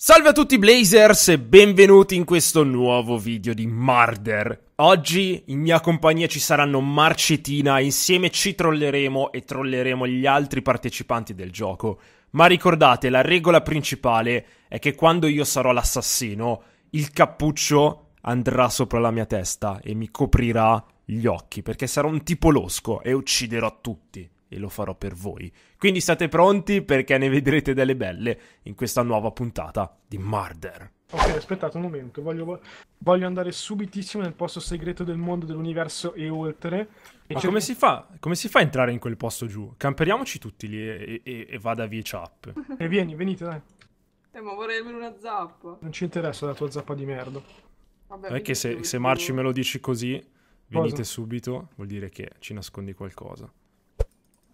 Salve a tutti Blazers e benvenuti in questo nuovo video di Marder. Oggi in mia compagnia ci saranno Marcetina, insieme ci trolleremo e trolleremo gli altri partecipanti del gioco. Ma ricordate, la regola principale è che quando io sarò l'assassino, il cappuccio andrà sopra la mia testa e mi coprirà gli occhi, perché sarò un tipo losco e ucciderò tutti e lo farò per voi. Quindi state pronti perché ne vedrete delle belle in questa nuova puntata di Murder. Ok, aspettate un momento, voglio, voglio andare subitissimo nel posto segreto del mondo, dell'universo e oltre. E Ma come si, fa, come si fa a entrare in quel posto giù? Camperiamoci tutti lì e, e, e vada via Chap. E eh, vieni, venite dai. Eh, ma vorrei avere una zappa. Non ci interessa la tua zappa di merda. Vabbè, non è che se, se Marci me lo dici così, venite subito, vuol dire che ci nascondi qualcosa.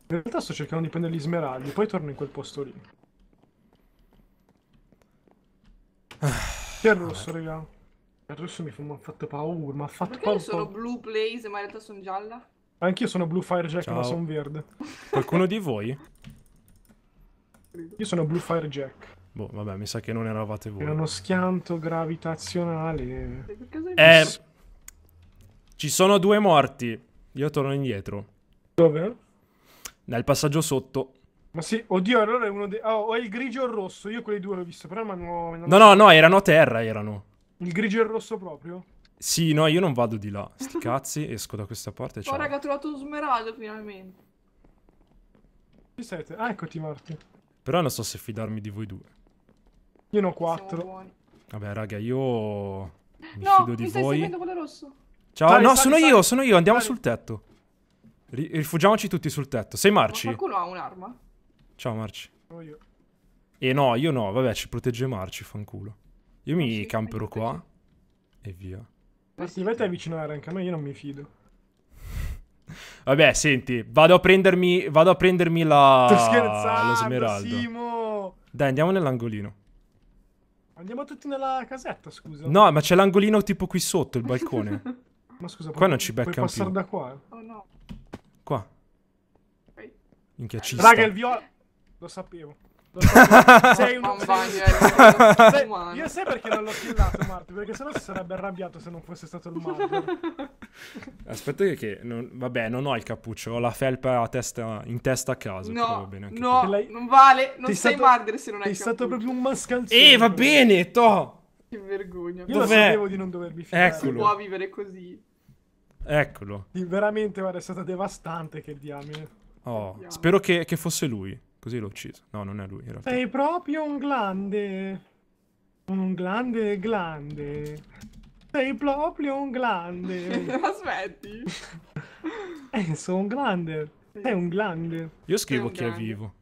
In realtà sto cercando di prendere gli smeraldi, poi torno in quel posto lì. Che rosso, raga? Il rosso mi fa, ha fatto paura, mi ha fatto Perché paura. Perché sono blu blaze ma in realtà sono gialla? Anch'io sono blu firejack Ciao. ma sono verde. Qualcuno di voi? Io sono blu firejack. Boh, vabbè, mi sa che non eravate voi. Era uno schianto gravitazionale. Eh, eh ci sono due morti. Io torno indietro. Dove? nel passaggio sotto. Ma sì, oddio, allora è uno dei... Oh, o è il grigio o il rosso, io quelli due l'ho visto, però ma non... No, no, no, erano a terra, erano. Il grigio e il rosso proprio? Sì, no, io non vado di là. Sti cazzi, esco da questa parte. Oh, ciao. Oh, raga, ho trovato lo smeraldo finalmente. Chi siete? Ah, eccoti, Marti. Però non so se fidarmi di voi due. Io ne ho quattro. Vabbè, raga, io... Mi no, fido di stai voi. seguendo quello rosso. Ciao, dai, no, sali, sono sali, io, sono io, andiamo sul tetto rifugiamoci tutti sul tetto. Sei Marci? Ma qualcuno ha un'arma? Ciao Marci. Oh, io. E eh, no, io no, vabbè, ci protegge Marci, fanculo. Io mi sì, campero qua e via. Ma eh, si dovete avvicinare anche a me, io non mi fido. Vabbè, senti, vado a prendermi, vado a prendermi la... Sto scherzando, Simo! Dai, andiamo nell'angolino. Andiamo tutti nella casetta, scusa. No, ma c'è l'angolino tipo qui sotto, il balcone. ma scusa, qua non ci beccano più. passare da qua? Qua. Minchia, ci Raga, il viola... Lo sapevo. sei un... sei... Io sai perché non l'ho killato, Marti? Perché sennò si sarebbe arrabbiato se non fosse stato il Marti. Aspetta che... Non... Vabbè, non ho il cappuccio. Ho la felpa testa... in testa a caso. No, no, lei... non vale. Non sei stato... Marder se non hai il cappuccio. Sei stato proprio un mascalzone. Eh, va bene, toh. Che vergogna. Io Dov'è? sapevo di non dovermi fidare. Eccolo. Si può vivere così. Eccolo. Veramente, guarda, è stata devastante che diamine. Oh, diamine. spero che, che, fosse lui. Così l'ho ucciso. No, non è lui, in realtà. Sei proprio un glande. Un glande glande. Sei proprio un glande. Aspetti. eh, sono un glande. Sei un glande. Io scrivo chi grande. è vivo.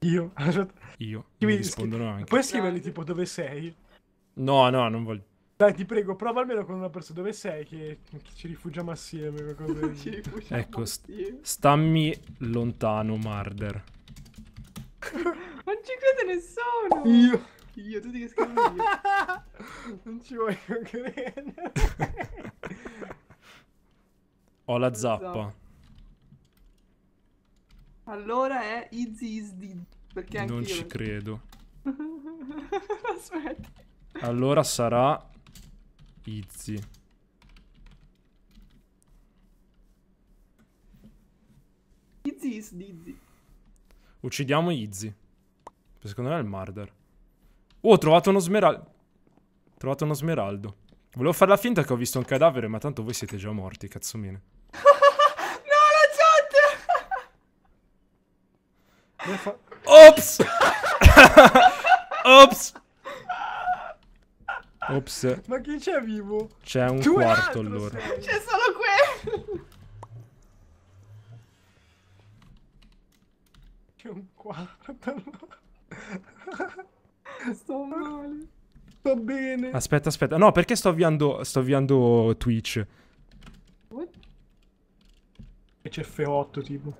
Io. Io. mi rispondono anche. Puoi scriverli tipo dove sei? No, no, non voglio... Dai, ti prego, prova almeno con una persona. Dove sei? Che, che ci rifugiamo assieme. ci rifugiamo ecco, st stammi lontano, Marder. non ci crede nessuno. Io. Io, tutti che scrivi io. non ci voglio credere. Ho la zappa. Allora è Izzy is dead. Perché non ci credo. Aspetta. Allora sarà Izzy. Izzy is Dizzy. Uccidiamo Izzy. Secondo me è il murder. Oh, ho trovato uno smeraldo. Ho trovato uno smeraldo. Volevo fare la finta che ho visto un cadavere, ma tanto voi siete già morti, cazzomine. no, la chat! Ops! Ops! Ops. Ma chi c'è vivo? C'è un tu quarto allora. C'è solo quello. C'è un quarto allora. Sto male. Sto bene. Aspetta, aspetta. No, perché sto avviando, sto avviando Twitch? What? E c'è F8 tipo.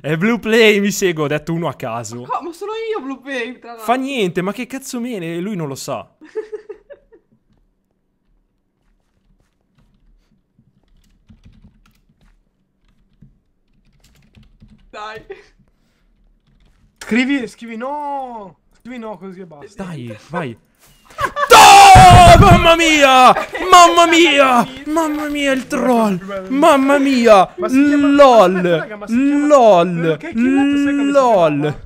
è eh, Blue Play, mi seguo, ho detto uno a caso. Ma, ma sono io Blue Play, tra l'altro. Fa niente, ma che cazzo mene, lui non lo sa. Dai. Scrivi, scrivi no! Scrivi no così e basta. Dai, vai. Mamma mia! Mamma mia! Mamma mia il troll! Mamma mia! LOL! LOL! LOL!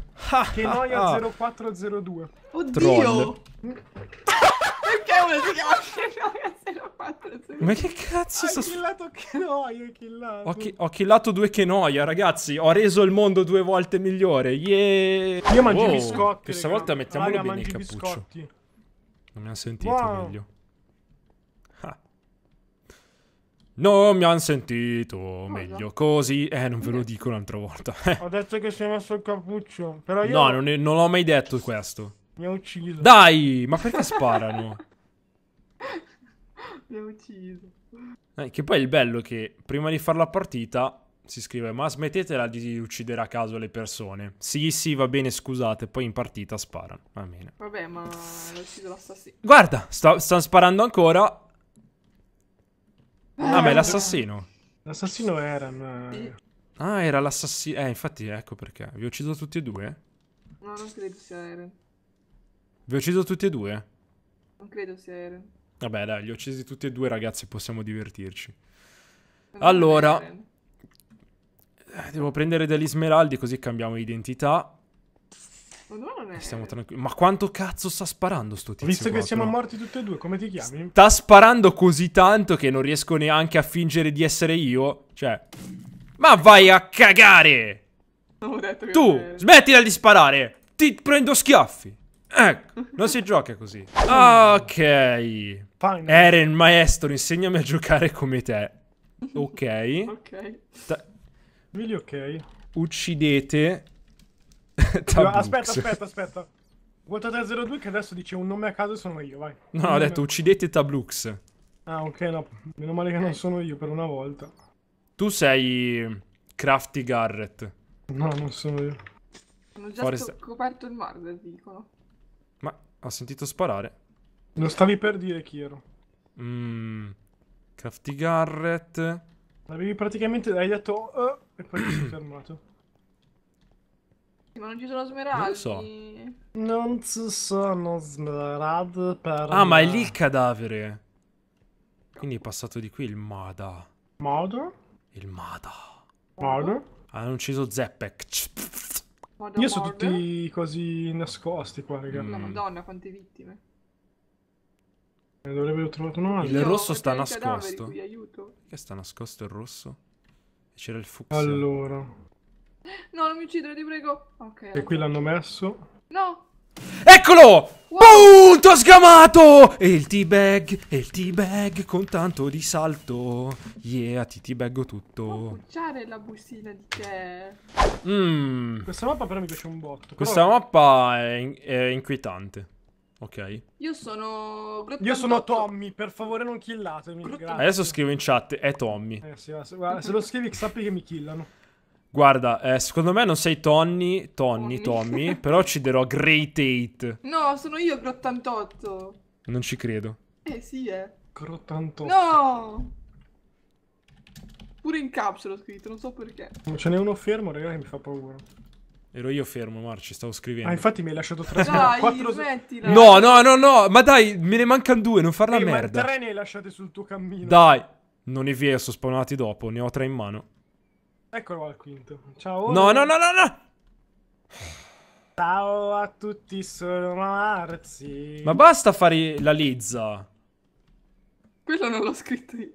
Che noia 0402. Oddio! Perché uno si chiama 0402? Ma che cazzo sto... Ho killato Kenoia, ho killato. Ho, ki ho killato due Kenoia, ragazzi. Ho reso il mondo due volte migliore. Yeee! Io mangio wow. biscotti. Questa volta mettiamolo bene il cappuccio. Non mi hanno sentito wow. meglio. Ah. Non mi hanno sentito Cosa? meglio così. Eh, non ve lo dico un'altra volta. Ho detto che si è messo il cappuccio. Però io... No, non, è, non l'ho mai detto questo. Mi ha ucciso. Dai, ma perché sparano? mi ha ucciso. Eh, che poi il bello è che prima di fare la partita si scrive ma smettetela di uccidere a caso le persone. Sì, sì, va bene, scusate, poi in partita sparano. Va bene. Vabbè, ma l'ho ucciso l'assassino. Guarda, stanno sparando ancora. ah, ma è eh. l'assassino. L'assassino era... Ma... Ah, era l'assassino. Eh, infatti, ecco perché. Vi ho ucciso tutti e due? No, non credo sia Eren. Vi ho ucciso tutti e due? Non credo sia Eren. Vabbè, dai, li ho uccisi tutti e due, ragazzi, possiamo divertirci. Non allora... Eh, devo prendere degli smeraldi così cambiamo identità. Ma quanto cazzo sta sparando sto tizio? Visto che proprio? siamo morti tutti e due, come ti chiami? Sta sparando così tanto che non riesco neanche a fingere di essere io. Cioè... Ma vai a cagare! Tu, smettila di sparare! Ti prendo schiaffi! Ecco, non si gioca così. Ok. Eren, maestro, insegnami a giocare come te. Ok. Ok. Mili ok. Uccidete Aspetta, aspetta, aspetta. Volta 302 che adesso dice un nome a caso e sono io, vai. No, ho detto uccidete Tablux. Ah, ok, no. Meno male che non sono io per una volta. Tu sei Crafty Garrett. No, non sono io. Sono già Forest... coperto il murder, dicono. Ma ho sentito sparare. Lo stavi per dire chi ero. Mm. Crafty Garrett. L'avevi praticamente... Hai detto... Uh, e poi mi sono fermato. Ma non ci sono smeraldi. Non so. Non ci sono smeraldi per... Ah, ma è lì il cadavere. Quindi è passato di qui il Mada. Mada? Il Mada. Mada? Hanno ucciso Zeppek. Mada Io sono tutti quasi nascosti qua, raga. Mm. La madonna, quante vittime. Ne eh, dovrebbero trovato un altro. Il rosso sta nascosto. Qui, che sta nascosto il rosso? C'era il fucsia. Allora. No, non mi uccidere, ti prego. Okay, e qui l'hanno messo. No. Eccolo! Wow. Punto sgamato! E il teabag, e il teabag con tanto di salto. Yeah, ti teabaggo tutto. Può cucciare la bustina di te. Mm. Questa mappa però mi piace un botto. Questa però... mappa è, in è inquietante. Ok. Io sono. Io sono Tommy, per favore non killatemi. Adesso scrivo in chat, è Tommy. Eh, sì, se, guarda, se lo scrivi sappi che mi killano. Guarda, eh, secondo me non sei Tony, Tony, Tommy, Tommy però ci darò Grey Tate. No, sono io Grottantotto. Non ci credo. Eh sì, eh. Grottantotto. No! Pure in caps l'ho scritto, non so perché. Non ce n'è uno fermo, raga, che mi fa paura. Ero io fermo, Marci, stavo scrivendo. Ah, infatti mi hai lasciato tre Dai, quattro... mettila. No, no, no, no, ma dai, me ne mancano due, non farla Ehi, merda. Ma tre ne hai lasciate sul tuo cammino. Dai, non è vero, sono spawnati dopo, ne ho tre in mano. Eccolo al quinto. Ciao. No, no, no, no, no. Ciao a tutti, sono Marci. Ma basta fare la lizza. Quello non l'ho scritto io.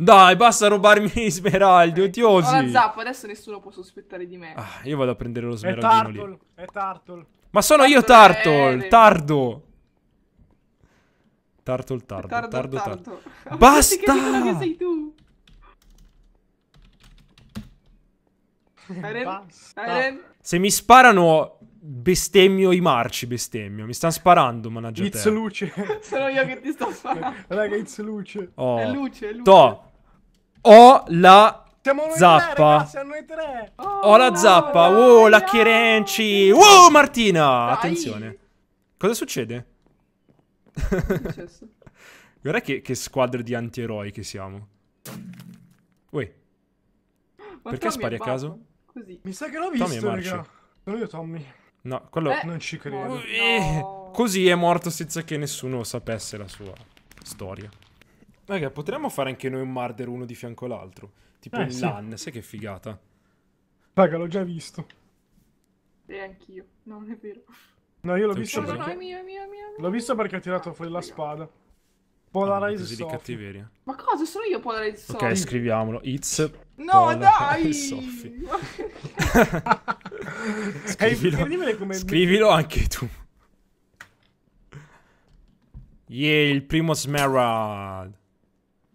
Dai, basta rubarmi gli smeraldi, eh, odiosi. Ho la zappa, adesso nessuno può sospettare di me. Ah, io vado a prendere lo smeraldino è Tartle, È Tartle. Ma sono Tartle io Tartle, eh, tardo. Tartle, tardo, tardo, tardo, tardo. tardo. Basta! Che sei tu. Se mi sparano, bestemmio i marci, bestemmio. Mi stanno sparando, mannaggia it's te. luce. Sono io che ti sto sparando. Raga, it's luce. Oh. È luce, è luce. To. Ho la zappa. Tre, ragazzi, oh, Ho la oh, zappa. Dai, wow, oh, la Chirenci. Wow, Martina. Dai. Attenzione. Cosa succede? Guarda che, che squadra di antieroi che siamo. Ui. Perché spari a caso? Così. Mi sa che l'ho visto, Tommy raga. Sono io Tommy. No, quello... Eh, non ci credo. No. così è morto senza che nessuno sapesse la sua storia. Raga, potremmo fare anche noi un Marder uno di fianco all'altro. Tipo eh, in sì. LAN, sai che figata. Raga, l'ho già visto. E anch'io. non è vero. No, io l'ho Sei visto, perché... no, è mio, è mio, è mio, l'ho visto perché ha tirato fuori la spada. Ah, Polarize ah, di cattiveria. Ma cosa? Sono io Polarize Soft. Ok, scriviamolo. It's No, Polarize dai! scrivilo, come... scrivilo anche tu. Yeah, il primo Smerald.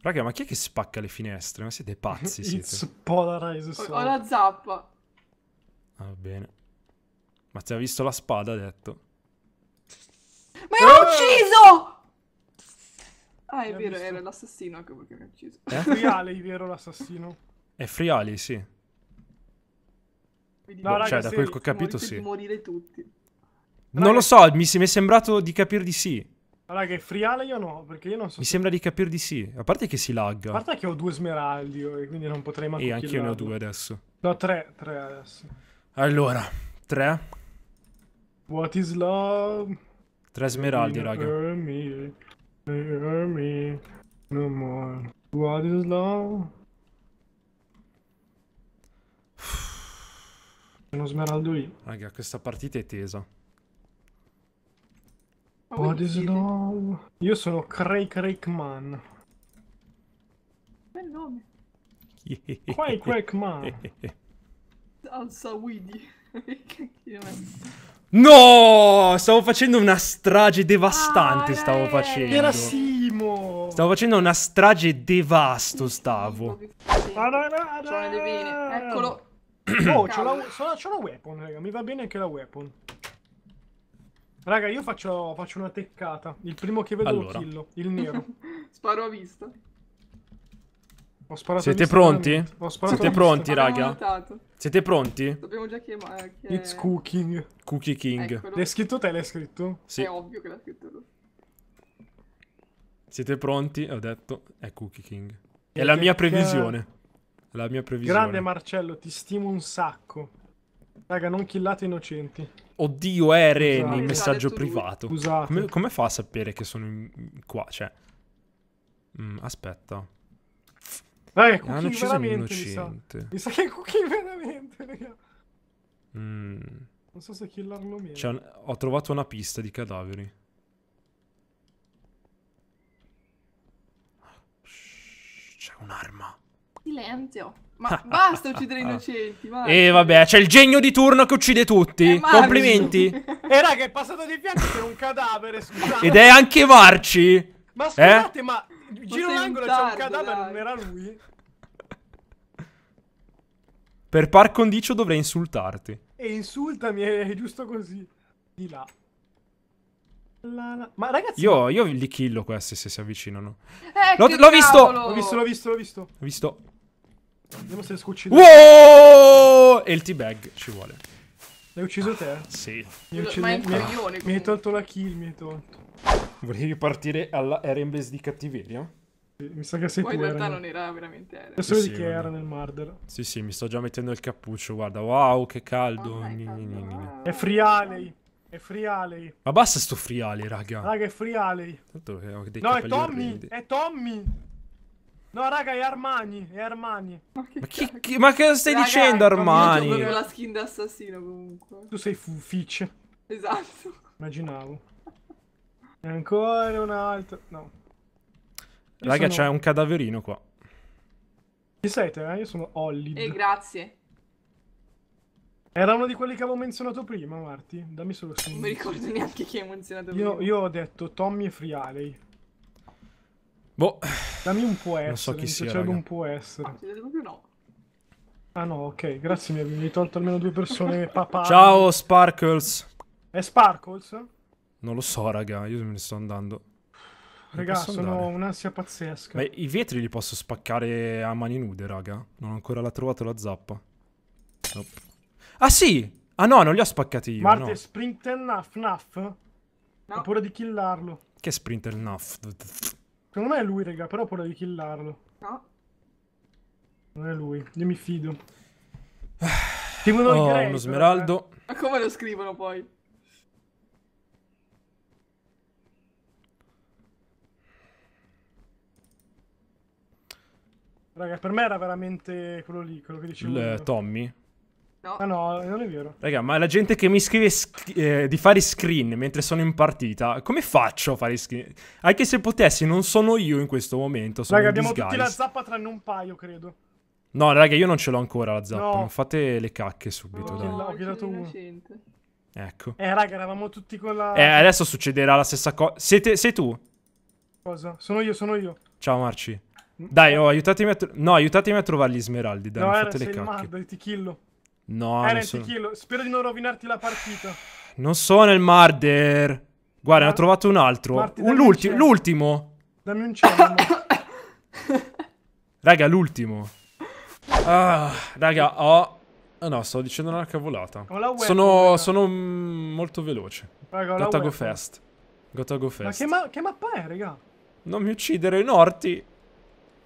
Raga, ma chi è che spacca le finestre? Ma siete pazzi, siete. It's Ho la zappa. Ah, va bene. Ma ti ha visto la spada, ha detto. Ma io l'ho eh! ucciso! Ah, è vero, era l'assassino che mi ha ucciso. È eh? Friali, vero, l'assassino? È Friali, sì. no, boh, raga, cioè, da quel che ho capito, sì. morire tutti. Raga, non lo so, mi, mi è sembrato di capire di sì. Allora che friale io no, perché io non so. Mi sembra di capire di sì. A parte che si lagga. A parte che ho due smeraldi e quindi non potrei mai. E anche io ne ho due adesso. No, tre, tre adesso. Allora, tre. What is love? Tre smeraldi, raga. Me, me, no more. What is love? Uno smeraldo lì. Raga, questa partita è tesa. Bodyslow. Io sono Craig Rakeman. Bel nome. Quai Quackman. Alza Weedy. No, stavo facendo una strage devastante. Ah, stavo facendo. Era Simo. Stavo facendo una strage devasto. Stavo. Sono Eccolo. Oh, c'ho la, la weapon, raga. Mi va bene anche la weapon. Raga, io faccio, faccio, una teccata. Il primo che vedo allora. lo killo, il nero. Sparo a vista. Ho sparato Siete pronti? Ho sparato Siete pronti, raga? Siete pronti? Dobbiamo già chiamare eh, chi è... It's cooking. Cookie King. Eccolo. L'hai scritto te, l'hai scritto? Sì. È ovvio che l'ha scritto tu. Siete pronti? Ho detto, è Cookie King. È la mia previsione. È la mia previsione. Grande Marcello, ti stimo un sacco. Raga, non killate innocenti. Oddio, è eh, Reni, messaggio privato. Scusate. Come, come, fa a sapere che sono in... qua? Cioè... Mm, aspetta. Raga, eh, cookie Hanno ucciso un innocente. Mi sa. mi sa che cookie veramente, raga. Mm. Non so se killarlo meno. Cioè, ho trovato una pista di cadaveri. C'è un'arma silenzio. Ma basta uccidere innocenti. Vai. Eh, e vabbè, c'è il genio di turno che uccide tutti. Eh, Complimenti. E eh, raga, è passato di fianco per un cadavere, scusate. Ed è anche Marci. Ma scusate, eh? ma giro l'angolo c'è un cadavere, dai. non era lui. Per par condicio dovrei insultarti. E insultami, è giusto così. Di là. La, la. Ma ragazzi, io, io, li killo questi se si avvicinano. Eh, l'ho, visto! L'ho visto, l'ho visto, l'ho visto. Ho visto. Vediamo se riesco a uccidere. Wow! E il T-Bag ci vuole. L'hai ucciso te? Sì. Mi, hai uccide, Ma è mi, coglione, mi hai tolto la kill, mi hai tolto. Volevi partire alla Erenbase di cattiveria? Mi sa che sei Poi tu, in realtà Eren. non era veramente Eren. Adesso sì, vedi sì, che era nel Marder. Sì, sì, mi sto già mettendo il cappuccio, guarda. Wow, che caldo. Oh ni, ni, ni, è Frialei. È Frialei. Ma basta sto Frialei, raga. Raga, è Frialei. Tanto eh, No, è Tommy! Orrendi. È Tommy! No, raga, è Armani, è Armani. Ma che, ma che, che, ma che stai raga, dicendo, Armani? Ma la skin d'assassino, comunque. Tu sei Fitch. Esatto. Immaginavo. E ancora un altro... No. Io raga, sono... c'è un cadaverino qua. Chi sei te? Eh? Io sono Olli. E eh, grazie. Era uno di quelli che avevo menzionato prima, Marti. Dammi solo skin. Non mi ricordo neanche chi hai menzionato prima. Io, ho detto Tommy e Frialey. Boh, Dammi un può essere. Non so chi sia. Raga. un può essere. Ah, ah, no. ok, grazie, mi hai tolto almeno due persone papà. Ciao Sparkles. È Sparkles? Non lo so, raga, io me ne sto andando. Raga, sono un'ansia pazzesca. Beh, i vetri li posso spaccare a mani nude, raga. Non ho ancora la trovato la zappa. Nope. Ah sì! Ah no, non li ho spaccati io. Marte, no. sprinter Nuff, Nuff? No. Ho paura di killarlo. Che sprinter Nuff? Secondo me è lui, raga, però ho paura di killarlo. No. Non è lui, io mi fido. Scrivono oh, greco, uno smeraldo. Eh. Ma come lo scrivono poi? Raga, per me era veramente quello lì, quello che dicevo. Il, eh, Tommy? No. Ah no, non è vero. Raga, ma la gente che mi scrive eh, di fare screen mentre sono in partita, come faccio a fare screen? Anche se potessi, non sono io in questo momento. Sono raga, abbiamo disguise. tutti la zappa tranne un paio, credo. No, raga, io non ce l'ho ancora la zappa. No. Non fate le cacche subito. No, dai. No, ho uno. Ecco. Eh, raga, eravamo tutti con la. Eh, adesso succederà la stessa cosa. Sei tu? Cosa? Sono io, sono io. Ciao, Marci. Mm. Dai, oh, aiutatemi a, no, aiutatemi a trovare gli smeraldi. Dai, no, era, eh, fate le cacche. Mad, ti killo. No, non sono... Tichilo, spero di non rovinarti la partita. Non sono il Marder. Guarda, ne ho trovato un altro. Marti, un l'ultimo, Dammi un cenno. raga, l'ultimo. Ah, raga, ho... Oh, no, sto dicendo una cavolata. Web, sono, sono molto veloce. Raga, Gotta go web. fast. Gotta go fast. Ma che, ma che mappa è, raga? Non mi uccidere, i Norti.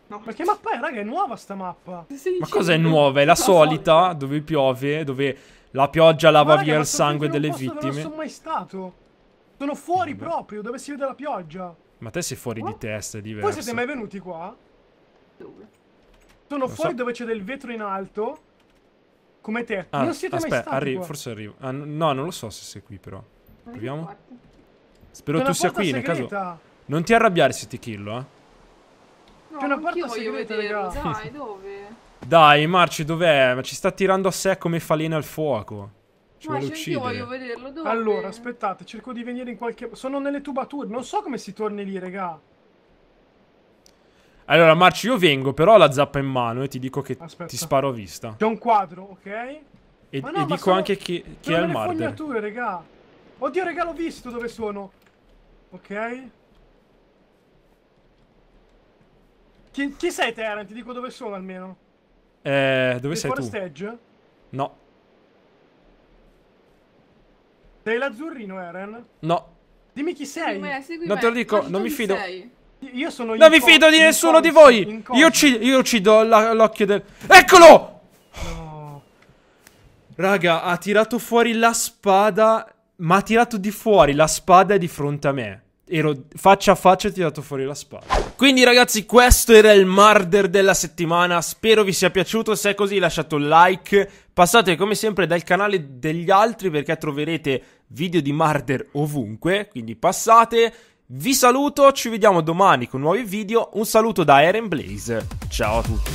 No. Perché mappa è, raga, è nuova sta mappa. Ma cosa è nuova? È la, solita, dove piove, dove la pioggia lava raga, via il sangue delle vittime. Ma non sono mai stato. Sono fuori Vabbè. proprio, dove si vede la pioggia. Ma te sei fuori oh. di testa, è diverso. Voi siete mai venuti qua? Dove? Sono Lo fuori so. dove c'è del vetro in alto. Come te. Ah, non siete aspetta, mai stati arri qua. forse arrivo. Ah, no, non lo so se sei qui però. Proviamo. Spero tu sia qui, segreta. nel caso... Non ti arrabbiare se ti killo, eh. C'è una porta segreta, raga. Dai, dove? Dai, Marci, dov'è? Ma ci sta tirando a sé come falena al fuoco. Ci Ma io voglio vederlo, dove? Allora, aspettate, cerco di venire in qualche... Sono nelle tubature, non so come si torni lì, regà Allora, Marci, io vengo, però ho la zappa in mano e ti dico che Aspetta. ti sparo a vista. C'è un quadro, ok? E, no, e dico sono, anche chi, chi è il murder. Ma sono le fognature, regà. Oddio, regà, l'ho visto dove sono. Ok? Chi, chi sei Terran? Ti dico dove sono almeno. Eh, dove sei, sei tu? Stage? No. Sei l'azzurrino, Eren? No. Dimmi chi sei. Eh, segui me, segui non te lo dico, non mi fido. Sei? Io sono Non mi fido di nessuno di voi. Io, uccido, io uccido l'occhio del... Eccolo! Raga, ha tirato fuori la spada, ma ha tirato di fuori la spada di fronte a me ero faccia a faccia e ho tirato fuori la spada. Quindi ragazzi questo era il murder della settimana, spero vi sia piaciuto, se è così lasciate un like, passate come sempre dal canale degli altri perché troverete video di murder ovunque, quindi passate, vi saluto, ci vediamo domani con nuovi video, un saluto da Eren Blaze, ciao a tutti.